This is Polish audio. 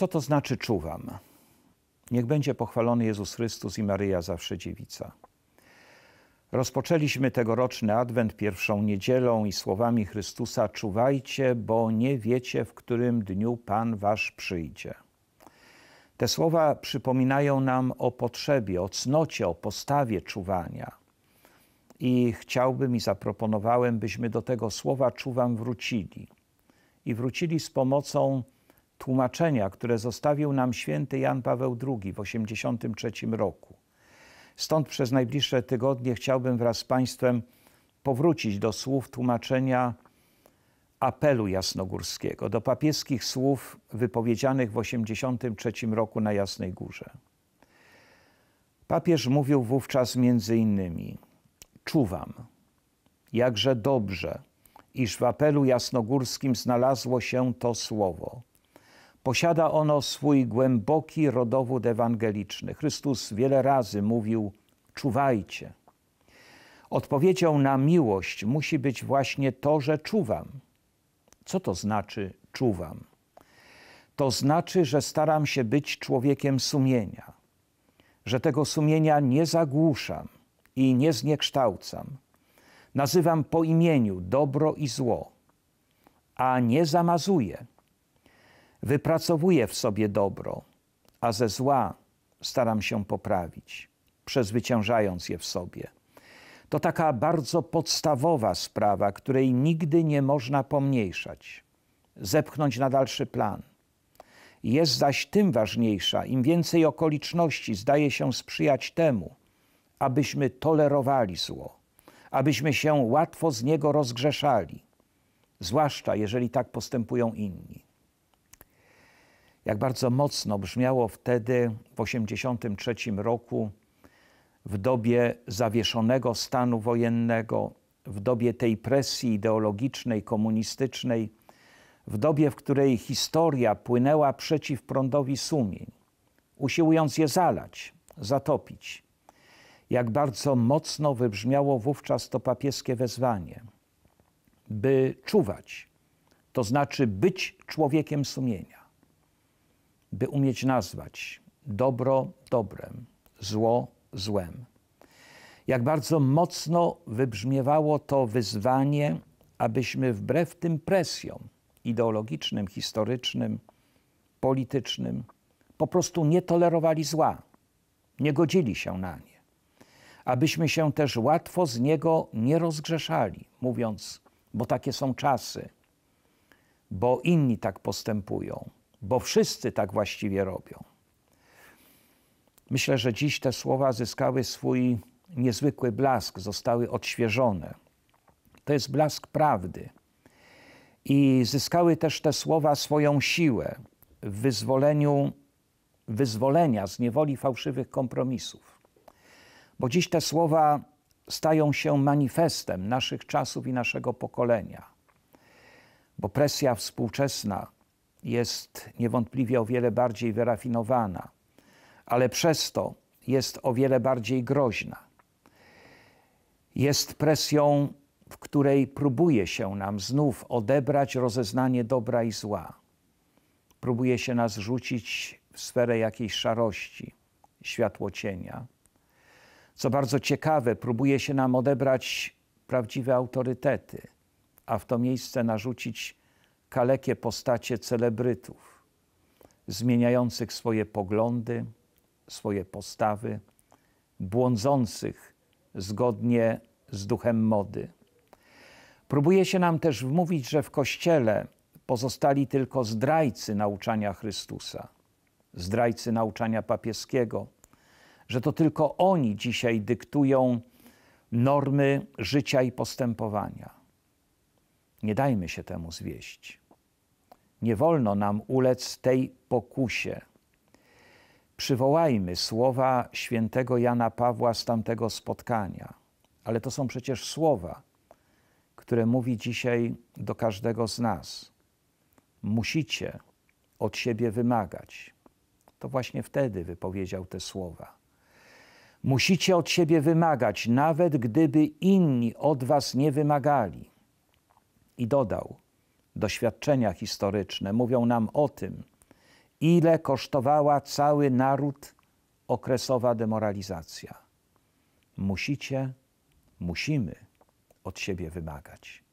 Co to znaczy czuwam? Niech będzie pochwalony Jezus Chrystus i Maryja zawsze dziewica. Rozpoczęliśmy tegoroczny adwent pierwszą niedzielą i słowami Chrystusa: Czuwajcie, bo nie wiecie, w którym dniu Pan Wasz przyjdzie. Te słowa przypominają nam o potrzebie, o cnocie, o postawie czuwania. I chciałbym i zaproponowałem, byśmy do tego słowa czuwam wrócili. I wrócili z pomocą tłumaczenia, które zostawił nam święty Jan Paweł II w 1983 roku. Stąd przez najbliższe tygodnie chciałbym wraz z Państwem powrócić do słów tłumaczenia apelu jasnogórskiego, do papieskich słów wypowiedzianych w 1983 roku na Jasnej Górze. Papież mówił wówczas między innymi: Czuwam, jakże dobrze, iż w apelu jasnogórskim znalazło się to słowo Posiada ono swój głęboki rodowód ewangeliczny. Chrystus wiele razy mówił: czuwajcie. Odpowiedzią na miłość musi być właśnie to, że czuwam. Co to znaczy czuwam? To znaczy, że staram się być człowiekiem sumienia, że tego sumienia nie zagłuszam i nie zniekształcam. Nazywam po imieniu dobro i zło, a nie zamazuję Wypracowuję w sobie dobro, a ze zła staram się poprawić, przezwyciężając je w sobie. To taka bardzo podstawowa sprawa, której nigdy nie można pomniejszać, zepchnąć na dalszy plan. Jest zaś tym ważniejsza, im więcej okoliczności zdaje się sprzyjać temu, abyśmy tolerowali zło, abyśmy się łatwo z niego rozgrzeszali, zwłaszcza jeżeli tak postępują inni jak bardzo mocno brzmiało wtedy w 1983 roku, w dobie zawieszonego stanu wojennego, w dobie tej presji ideologicznej, komunistycznej, w dobie, w której historia płynęła przeciw prądowi sumień, usiłując je zalać, zatopić. Jak bardzo mocno wybrzmiało wówczas to papieskie wezwanie, by czuwać, to znaczy być człowiekiem sumienia by umieć nazwać dobro dobrem, zło złem. Jak bardzo mocno wybrzmiewało to wyzwanie, abyśmy wbrew tym presjom ideologicznym, historycznym, politycznym po prostu nie tolerowali zła, nie godzili się na nie. Abyśmy się też łatwo z niego nie rozgrzeszali, mówiąc, bo takie są czasy, bo inni tak postępują, bo wszyscy tak właściwie robią. Myślę, że dziś te słowa zyskały swój niezwykły blask, zostały odświeżone. To jest blask prawdy. I zyskały też te słowa swoją siłę w wyzwoleniu, wyzwolenia z niewoli fałszywych kompromisów. Bo dziś te słowa stają się manifestem naszych czasów i naszego pokolenia. Bo presja współczesna jest niewątpliwie o wiele bardziej wyrafinowana, ale przez to jest o wiele bardziej groźna. Jest presją, w której próbuje się nam znów odebrać rozeznanie dobra i zła. Próbuje się nas rzucić w sferę jakiejś szarości, światło cienia. Co bardzo ciekawe, próbuje się nam odebrać prawdziwe autorytety, a w to miejsce narzucić kalekie postacie celebrytów, zmieniających swoje poglądy, swoje postawy, błądzących zgodnie z duchem mody. Próbuje się nam też wmówić, że w Kościele pozostali tylko zdrajcy nauczania Chrystusa, zdrajcy nauczania papieskiego, że to tylko oni dzisiaj dyktują normy życia i postępowania. Nie dajmy się temu zwieść. Nie wolno nam ulec tej pokusie. Przywołajmy słowa świętego Jana Pawła z tamtego spotkania, ale to są przecież słowa, które mówi dzisiaj do każdego z nas. Musicie od siebie wymagać. To właśnie wtedy wypowiedział te słowa. Musicie od siebie wymagać, nawet gdyby inni od was nie wymagali. I dodał: doświadczenia historyczne mówią nam o tym, ile kosztowała cały naród okresowa demoralizacja. Musicie, musimy od siebie wymagać.